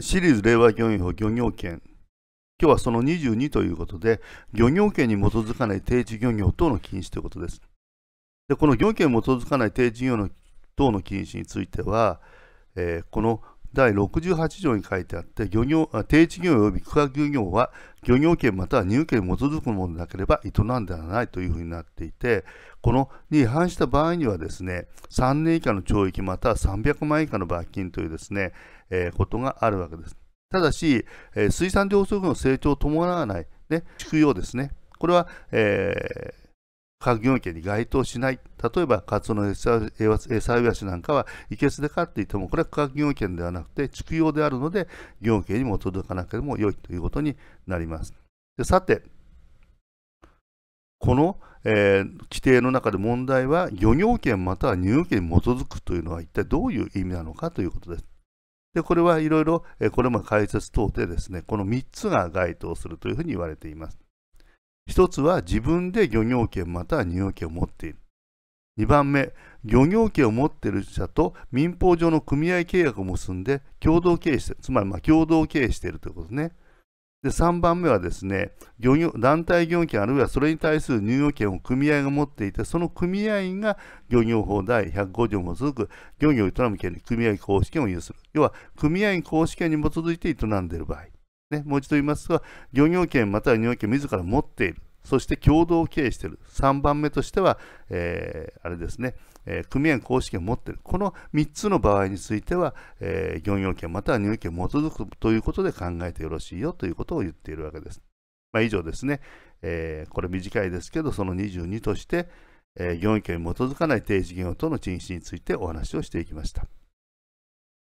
シリーズ令和漁業漁業権今日はその22ということで漁業権に基づかない定置漁業等の禁止ということですでこの漁業権に基づかない定置漁業等の禁止については、えー、この第68条に書いてあって漁業定置業及び区画漁業は漁業権または入権に基づくものでなければ営んではないというふうになっていてこのに違反した場合にはですね3年以下の懲役または300万円以下の罰金というですね、えー、ことがあるわけです。ただし、えー、水産業不足の成長を伴わない、ね、畜養ですね、これは、えー、各業界に該当しない、例えばカツオの餌イワシなんかは、いけすで飼っていても、これは価格業権ではなくて、畜養であるので、業権にも届かなくても良いということになります。でさて、この、えー、規定の中で問題は、漁業権または入業権に基づくというのは一体どういう意味なのかということです。でこれはいろいろ、これも解説等でですね、この3つが該当するというふうに言われています。一つは自分で漁業権または入業権を持っている。二番目、漁業権を持っている者と民法上の組合契約を結んで共同経営している。つまりま共同経営しているということですね。で、三番目はですね、漁業団体漁業権あるいはそれに対する入業権を組合が持っていて、その組合員が漁業法第105条に基づく漁業を営む権利、組合公式権を有する。要は、組合員公式権に基づいて営んでいる場合。ね、もう一度言いますが、漁業権または漁業権自ら持っている、そして共同経営している、3番目としては、えー、あれですね、えー、組合公式を持っている、この3つの場合については、えー、漁業権または漁業権に基づくということで考えてよろしいよということを言っているわけです。まあ、以上ですね、えー、これ短いですけど、その22として、えー、業務権に基づかない定時業との禁止についてお話をしていきました。